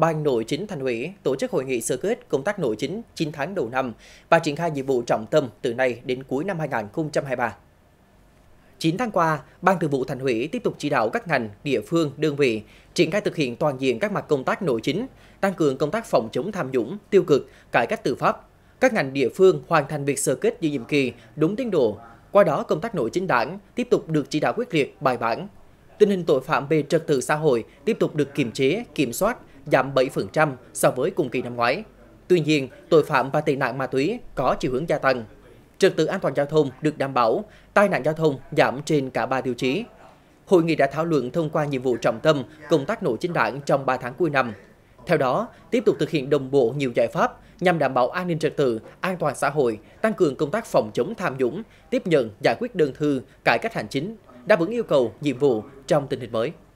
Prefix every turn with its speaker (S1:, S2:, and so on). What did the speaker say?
S1: Ban Nội chính Thành ủy tổ chức hội nghị sơ kết công tác nội chính 9 tháng đầu năm và triển khai nhiệm vụ trọng tâm từ nay đến cuối năm 2023. 9 tháng qua, Ban Thường vụ Thành ủy tiếp tục chỉ đạo các ngành, địa phương, đơn vị triển khai thực hiện toàn diện các mặt công tác nội chính, tăng cường công tác phòng chống tham nhũng, tiêu cực, cải cách tư pháp. Các ngành địa phương hoàn thành việc sơ kết giữa nhiệm kỳ đúng tiến độ. Qua đó, công tác nội chính đảng tiếp tục được chỉ đạo quyết liệt, bài bản. Tình hình tội phạm về trật tự xã hội tiếp tục được kiềm chế, kiểm soát, giảm 7% so với cùng kỳ năm ngoái. Tuy nhiên, tội phạm và tệ nạn ma túy có chiều hướng gia tăng. Trật tự an toàn giao thông được đảm bảo, tai nạn giao thông giảm trên cả ba tiêu chí. Hội nghị đã thảo luận thông qua nhiệm vụ trọng tâm công tác nội chính đảng trong 3 tháng cuối năm. Theo đó, tiếp tục thực hiện đồng bộ nhiều giải pháp nhằm đảm bảo an ninh trật tự, an toàn xã hội, tăng cường công tác phòng chống tham nhũng, tiếp nhận giải quyết đơn thư, cải cách hành chính, đáp ứng yêu cầu, nhiệm vụ trong tình hình mới.